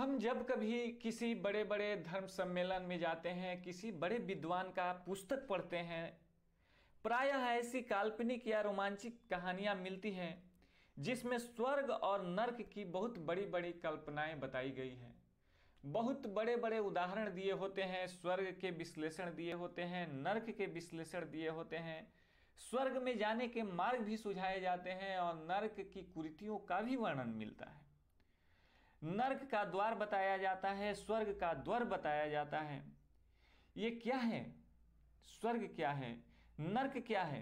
हम जब कभी किसी बड़े बड़े धर्म सम्मेलन में जाते हैं किसी बड़े विद्वान का पुस्तक पढ़ते हैं प्रायः ऐसी काल्पनिक या रोमांचिक कहानियाँ मिलती हैं जिसमें स्वर्ग और नर्क की बहुत बड़ी बड़ी कल्पनाएं बताई गई हैं बहुत बड़े बड़े उदाहरण दिए होते हैं स्वर्ग के विश्लेषण दिए होते हैं नर्क के विश्लेषण दिए होते हैं स्वर्ग में जाने के मार्ग भी सुझाए जाते हैं और नर्क की कुरीतियों का भी वर्णन मिलता है नर्क का द्वार बताया जाता है स्वर्ग का द्वार बताया जाता है ये क्या है स्वर्ग क्या है नर्क क्या है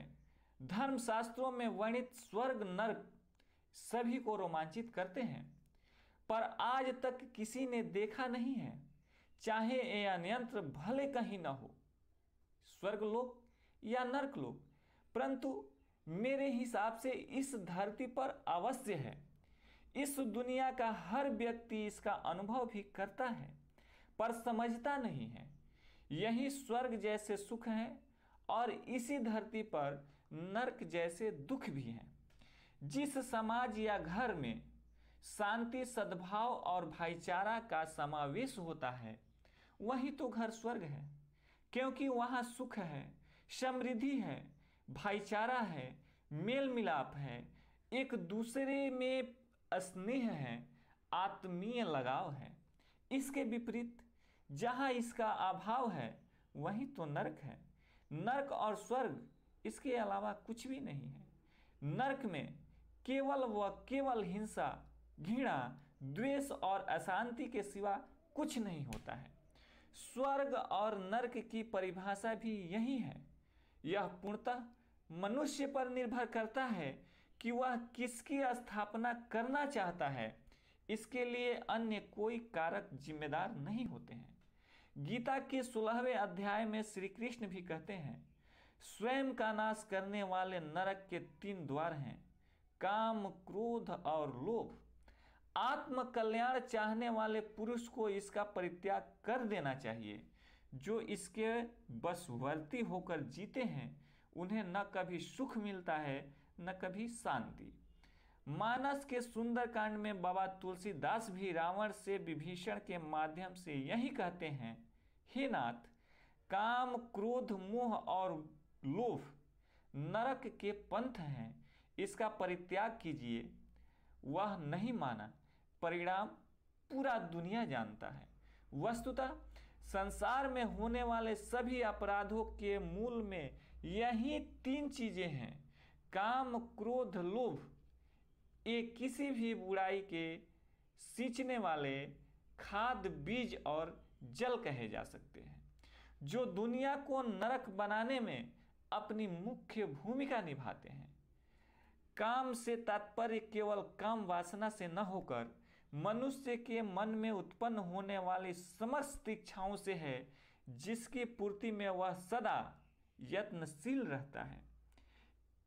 धर्मशास्त्रों में वर्णित स्वर्ग नर्क सभी को रोमांचित करते हैं पर आज तक किसी ने देखा नहीं है चाहे ये अन्यंत्र भले कहीं ना हो स्वर्ग लोक या नर्क लोक परंतु मेरे हिसाब से इस धरती पर अवश्य है इस दुनिया का हर व्यक्ति इसका अनुभव भी करता है पर समझता नहीं है यही स्वर्ग जैसे सुख हैं और इसी धरती पर नरक जैसे दुख भी हैं जिस समाज या घर में शांति सद्भाव और भाईचारा का समावेश होता है वही तो घर स्वर्ग है क्योंकि वहाँ सुख है समृद्धि है भाईचारा है मेल मिलाप है एक दूसरे में स्नेह है आत्मीय लगाव है इसके विपरीत जहाँ इसका अभाव है वहीं तो नरक है नरक और स्वर्ग इसके अलावा कुछ भी नहीं है नरक में केवल व केवल हिंसा घृणा द्वेष और अशांति के सिवा कुछ नहीं होता है स्वर्ग और नरक की परिभाषा भी यही है यह पूर्णतः मनुष्य पर निर्भर करता है कि वह किसकी स्थापना करना चाहता है इसके लिए अन्य कोई कारक जिम्मेदार नहीं होते हैं गीता के सोलहवें अध्याय में श्री कृष्ण भी कहते हैं स्वयं का नाश करने वाले नरक के तीन द्वार हैं काम क्रोध और लोभ आत्मकल्याण चाहने वाले पुरुष को इसका परित्याग कर देना चाहिए जो इसके बसवर्ती होकर जीते हैं उन्हें न कभी सुख मिलता है न कभी शांति मानस के सुंदरकांड में बाबा तुलसीदास भी रावण से विभीषण के माध्यम से यही कहते हैं हे नाथ काम क्रोध मोह और लोभ नरक के पंथ हैं इसका परित्याग कीजिए वह नहीं माना परिणाम पूरा दुनिया जानता है वस्तुतः संसार में होने वाले सभी अपराधों के मूल में यही तीन चीज़ें हैं काम क्रोध लोभ ये किसी भी बुराई के सींचने वाले खाद बीज और जल कहे जा सकते हैं जो दुनिया को नरक बनाने में अपनी मुख्य भूमिका निभाते हैं काम से तात्पर्य केवल काम वासना से न होकर मनुष्य के मन में उत्पन्न होने वाली समस्त इच्छाओं से है जिसकी पूर्ति में वह सदा यत्नशील रहता है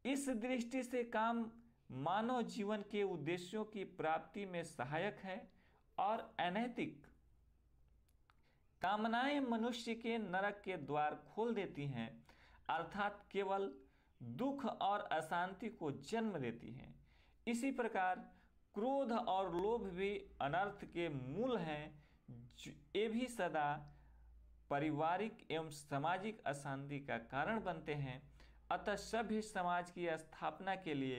इस दृष्टि से काम मानव जीवन के उद्देश्यों की प्राप्ति में सहायक है और अनैतिक कामनाएं मनुष्य के नरक के द्वार खोल देती हैं अर्थात केवल दुख और अशांति को जन्म देती हैं इसी प्रकार क्रोध और लोभ भी अनर्थ के मूल हैं ये भी सदा पारिवारिक एवं सामाजिक अशांति का कारण बनते हैं अतः सभ्य समाज की स्थापना के लिए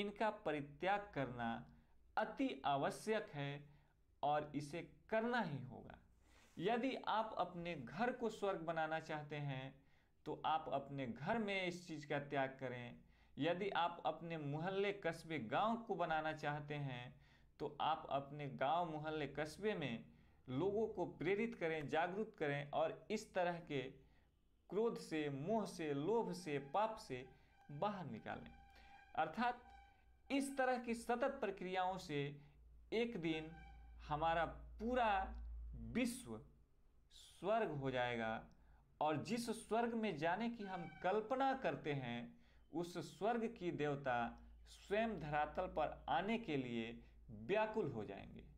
इनका परित्याग करना अति आवश्यक है और इसे करना ही होगा यदि आप अपने घर को स्वर्ग बनाना चाहते हैं तो आप अपने घर में इस चीज़ का त्याग करें यदि आप अपने मोहल्ले कस्बे गांव को बनाना चाहते हैं तो आप अपने गांव मोहल्ले कस्बे में लोगों को प्रेरित करें जागरूक करें और इस तरह के क्रोध से मोह से लोभ से पाप से बाहर निकालें अर्थात इस तरह की सतत प्रक्रियाओं से एक दिन हमारा पूरा विश्व स्वर्ग हो जाएगा और जिस स्वर्ग में जाने की हम कल्पना करते हैं उस स्वर्ग की देवता स्वयं धरातल पर आने के लिए व्याकुल हो जाएंगे